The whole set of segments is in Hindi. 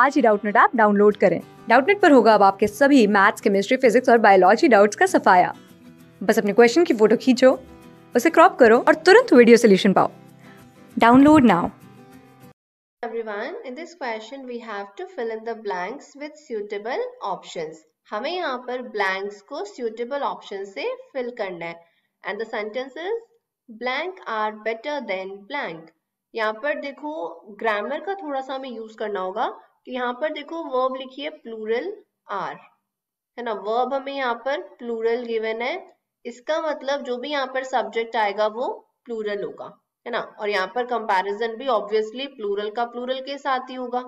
आज ही डाउटनेट ऐप डाउनलोड करें डाउटनेट पर होगा अब आपके सभी मैथ्स केमिस्ट्री फिजिक्स और बायोलॉजी डाउट्स का सफाया बस अपने क्वेश्चन की फोटो खींचो उसे क्रॉप करो और तुरंत वीडियो सोल्यूशन पाओ download now Everyone, in this question we have to fill in the blanks with suitable options. हमें यहाँ पर blanks को suitable option से fill करना है. And the sentence is blank are better than blank. यहाँ पर देखो ग्रामर का थोड़ा सा हमें यूज करना होगा तो यहाँ पर देखो वर्ब लिखिए प्लूरल आर है ना वर्ब हमें यहाँ पर प्लूरल गिवन है इसका मतलब जो भी यहाँ पर सब्जेक्ट आएगा वो प्लूरल होगा है ना और यहाँ पर कंपैरिजन भी ऑब्वियसली प्लूरल का प्लूरल के साथ ही होगा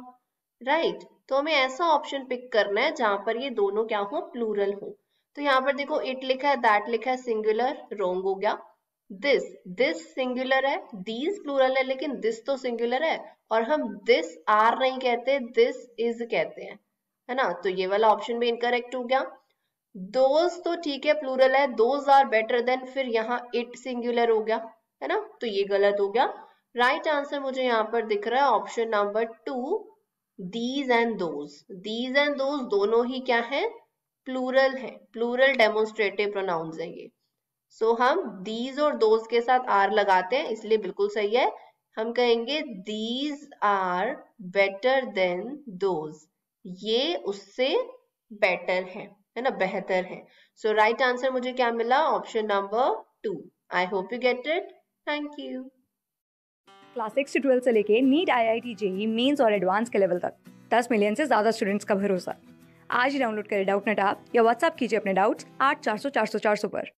राइट right? तो हमें ऐसा ऑप्शन पिक करना है जहां पर ये दोनों क्या हो प्लूरल हो तो यहाँ पर देखो इट लिखा है दैट लिखा है सिंगुलर रोंग हो गया दिस दिस सिंगुलर है दीज प्लूरल है लेकिन दिस तो सिंगुलर है और हम दिस आर नहीं कहते दिस इज कहते हैं है ना तो ये वाला ऑप्शन भी इनकरेक्ट हो गया दोज तो ठीक है प्लूरल है दोज आर बेटर देन फिर यहाँ इट सिंगुलर हो गया है ना तो ये गलत हो गया राइट right आंसर मुझे यहाँ पर दिख रहा है option number two these and those these and those दोनों ही क्या है प्लूरल है प्लूरल डेमोन्स्ट्रेटिव प्रोनाउंस है ये सो so, हम दीज और दोज के साथ आर लगाते हैं इसलिए बिल्कुल सही है हम कहेंगे these are better than those ये उससे बेटर है है ना बेहतर है सो राइट आंसर मुझे क्या मिला option number two I hope you get it thank you class six से ट्वेल्थ से लेके NEET I I T JEE mains और एडवांस के लेवल तक दस मिलियन से ज्यादा स्टूडेंट्स का भरोसा आज ही डाउनलोड करें डाउट नेट आप या व्हाट्सअप कीजिए अपने डाउट्स आठ चार सौ चार सौ चार सौ पर